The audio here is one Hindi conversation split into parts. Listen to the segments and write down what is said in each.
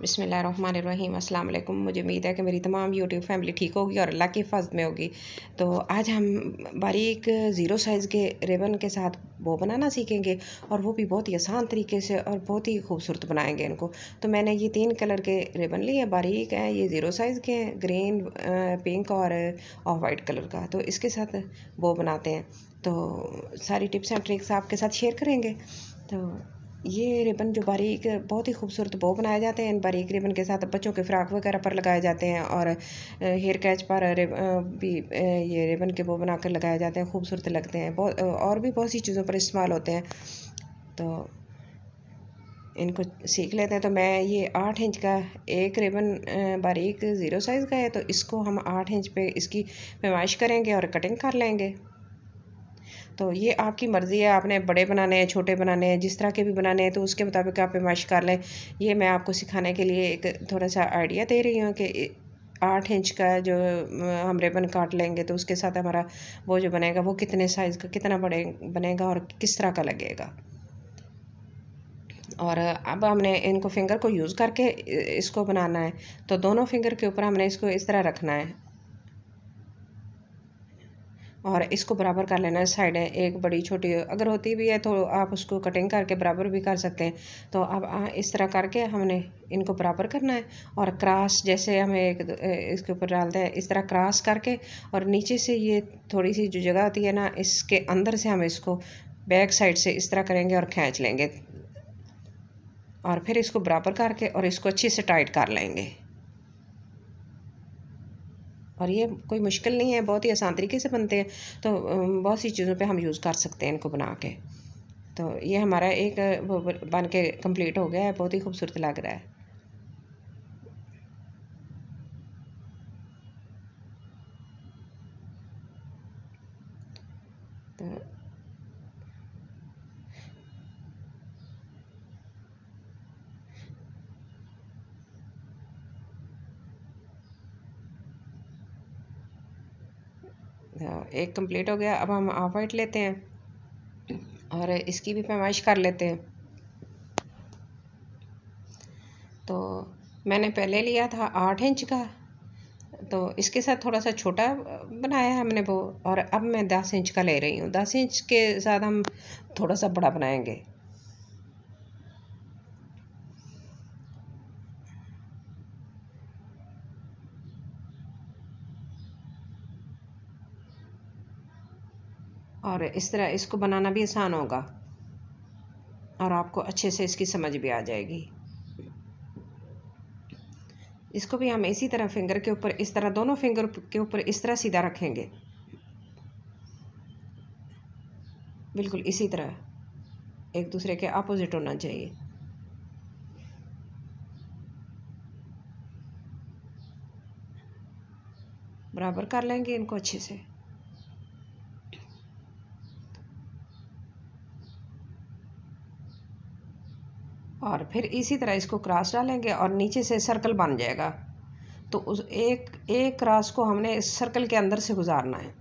बिसमीम् अस्सलाम मुझे उम्मीद है कि मेरी तमाम यूट्यूब फैमिली ठीक होगी और अल्लाह की फर्ज में होगी तो आज हम बारीक ज़ीरो साइज़ के रेबन के साथ वो बनाना सीखेंगे और वो भी बहुत ही आसान तरीके से और बहुत ही खूबसूरत बनाएंगे इनको तो मैंने ये तीन कलर के रिबन लिए हैं बारीक हैं ये ज़ीरो साइज़ के हैं ग्रीन पिंक और ऑफ वाइट कलर का तो इसके साथ वो बनाते हैं तो सारी टिप्स एंड ट्रिक्स आपके साथ शेयर करेंगे तो ये रिबन जो बारीक बहुत ही खूबसूरत बो बनाए जाते हैं इन बारीक रिबन के साथ बच्चों के फ्राक वगैरह पर लगाए जाते हैं और हेयर कैच पर भी ये रिबन के बो बनाकर लगाए जाते हैं खूबसूरत लगते हैं बहुत और भी बहुत सी चीज़ों पर इस्तेमाल होते हैं तो इनको सीख लेते हैं तो मैं ये आठ इंच का एक रिबन बारीक ज़ीरो साइज़ का है तो इसको हम आठ इंच पे इसकी पेमाइश करेंगे और कटिंग कर लेंगे तो ये आपकी मर्ज़ी है आपने बड़े बनाने हैं छोटे बनाने हैं जिस तरह के भी बनाने हैं तो उसके मुताबिक आप पेमाइश कर लें ये मैं आपको सिखाने के लिए एक थोड़ा सा आइडिया दे रही हूँ कि आठ इंच का जो हम रेबन काट लेंगे तो उसके साथ हमारा वो जो बनेगा वो कितने साइज़ का कितना बड़े बनेगा और किस तरह का लगेगा और अब हमने इनको फिंगर को यूज़ करके इसको बनाना है तो दोनों फिंगर के ऊपर हमने इसको इस तरह रखना है और इसको बराबर कर लेना है साइडें एक बड़ी छोटी अगर होती भी है तो आप उसको कटिंग करके बराबर भी कर सकते हैं तो अब इस तरह करके हमने इनको बराबर करना है और क्रॉस जैसे हमें एक इसके ऊपर डालते हैं इस तरह क्रॉस करके और नीचे से ये थोड़ी सी जो जगह होती है ना इसके अंदर से हम इसको बैक साइड से इस तरह करेंगे और खींच लेंगे और फिर इसको बराबर करके और इसको अच्छे से टाइट कर लेंगे और ये कोई मुश्किल नहीं है बहुत ही आसान तरीके से बनते हैं तो बहुत सी चीज़ों पे हम यूज़ कर सकते हैं इनको बना के तो ये हमारा एक वो बन के कम्प्लीट हो गया है बहुत ही खूबसूरत लग रहा है एक कंप्लीट हो गया अब हम हाफ वाइट लेते हैं और इसकी भी पैमाइश कर लेते हैं तो मैंने पहले लिया था आठ इंच का तो इसके साथ थोड़ा सा छोटा बनाया है हमने वो और अब मैं दस इंच का ले रही हूँ दस इंच के साथ हम थोड़ा सा बड़ा बनाएंगे और इस तरह इसको बनाना भी आसान होगा और आपको अच्छे से इसकी समझ भी आ जाएगी इसको भी हम इसी तरह फिंगर के ऊपर इस तरह दोनों फिंगर के ऊपर इस तरह सीधा रखेंगे बिल्कुल इसी तरह एक दूसरे के अपोजिट होना चाहिए बराबर कर लेंगे इनको अच्छे से और फिर इसी तरह इसको क्रॉस डालेंगे और नीचे से सर्कल बन जाएगा तो उस एक एक क्रॉस को हमने इस सर्कल के अंदर से गुजारना है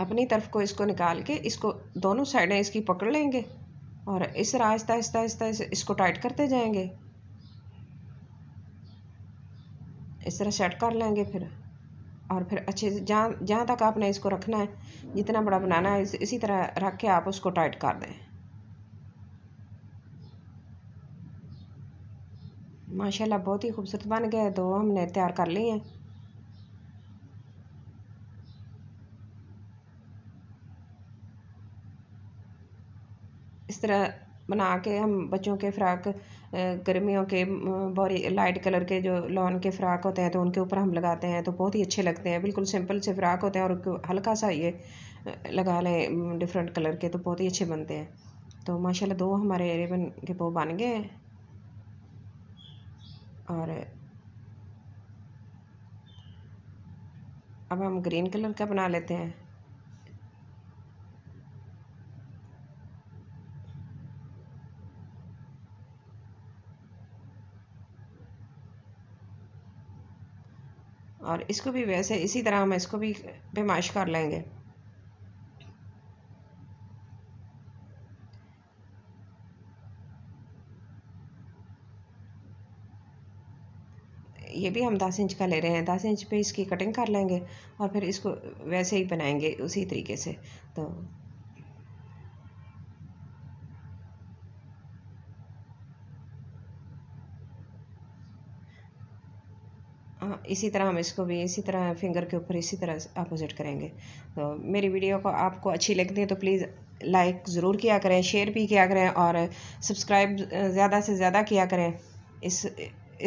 अपनी तरफ को इसको निकाल के इसको दोनों साइडें इसकी पकड़ लेंगे और इस तरह आहिस्ता आहिस्ता आहिस्ता इसको टाइट करते जाएंगे इस तरह सेट कर लेंगे फिर और फिर अच्छे से जहाँ जहाँ तक आपने इसको रखना है जितना बड़ा बनाना है इस, इसी तरह रख के आप उसको टाइट कर दें माशाल्लाह बहुत ही खूबसूरत बन गए दो हमने तैयार कर लिए हैं इस तरह बना के हम बच्चों के फ्राक गर्मियों के बॉरी लाइट कलर के जो लॉन के फ्राक होते हैं तो उनके ऊपर हम लगाते हैं तो बहुत ही अच्छे लगते हैं बिल्कुल सिंपल से फ्राक होते हैं और हल्का सा ये लगा लें डिफरेंट कलर के तो बहुत ही अच्छे बनते हैं तो माशाल्लाह दो हमारे रिबन के पो बन गए हैं और अब हम ग्रीन कलर का बना लेते हैं और इसको भी वैसे इसी तरह हम इसको भी पेमाइश कर लेंगे ये भी हम दस इंच का ले रहे हैं दस इंच पे इसकी कटिंग कर लेंगे और फिर इसको वैसे ही बनाएंगे उसी तरीके से तो हाँ, इसी तरह हम इसको भी इसी तरह फिंगर के ऊपर इसी तरह अपोजिट करेंगे तो मेरी वीडियो को आपको अच्छी लगती है तो प्लीज़ लाइक ज़रूर किया करें शेयर भी किया करें और सब्सक्राइब ज़्यादा से ज़्यादा किया करें इस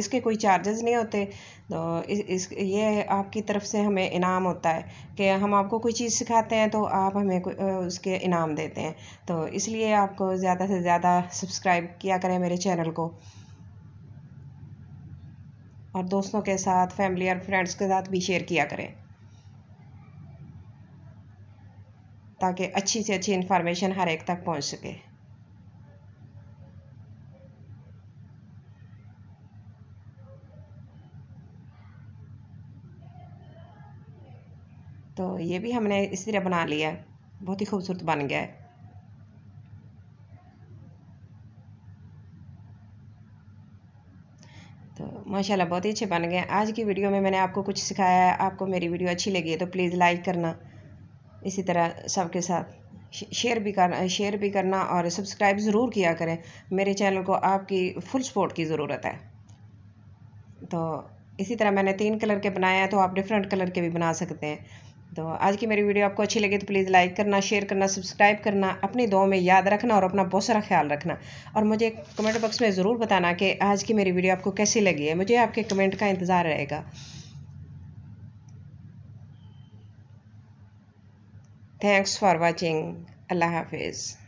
इसके कोई चार्जेस नहीं होते तो इस इस ये आपकी तरफ से हमें इनाम होता है कि हम आपको कोई चीज़ सिखाते हैं तो आप हमें उसके इनाम देते हैं तो इसलिए आपको ज़्यादा से ज़्यादा सब्सक्राइब किया करें मेरे चैनल को और दोस्तों के साथ फैमिली और फ्रेंड्स के साथ भी शेयर किया करें ताकि अच्छी से अच्छी इन्फॉर्मेशन हर एक तक पहुँच सके ये भी हमने इस तरह बना लिया है बहुत ही खूबसूरत बन गया है तो माशाल्लाह बहुत ही अच्छे बन गए आज की वीडियो में मैंने आपको कुछ सिखाया है आपको मेरी वीडियो अच्छी लगी है तो प्लीज़ लाइक करना इसी तरह सबके साथ शेयर भी करना शेयर भी करना और सब्सक्राइब ज़रूर किया करें मेरे चैनल को आपकी फुल सपोर्ट की ज़रूरत है तो इसी तरह मैंने तीन कलर के बनाए हैं तो आप डिफरेंट कलर के भी बना सकते हैं तो आज की मेरी वीडियो आपको अच्छी लगी तो प्लीज़ लाइक करना शेयर करना सब्सक्राइब करना अपनी दो में याद रखना और अपना बहुत सारा ख्याल रखना और मुझे कमेंट बॉक्स में ज़रूर बताना कि आज की मेरी वीडियो आपको कैसी लगी है मुझे आपके कमेंट का इंतज़ार रहेगा थैंक्स फॉर वॉचिंग अल्लाह हाफिज़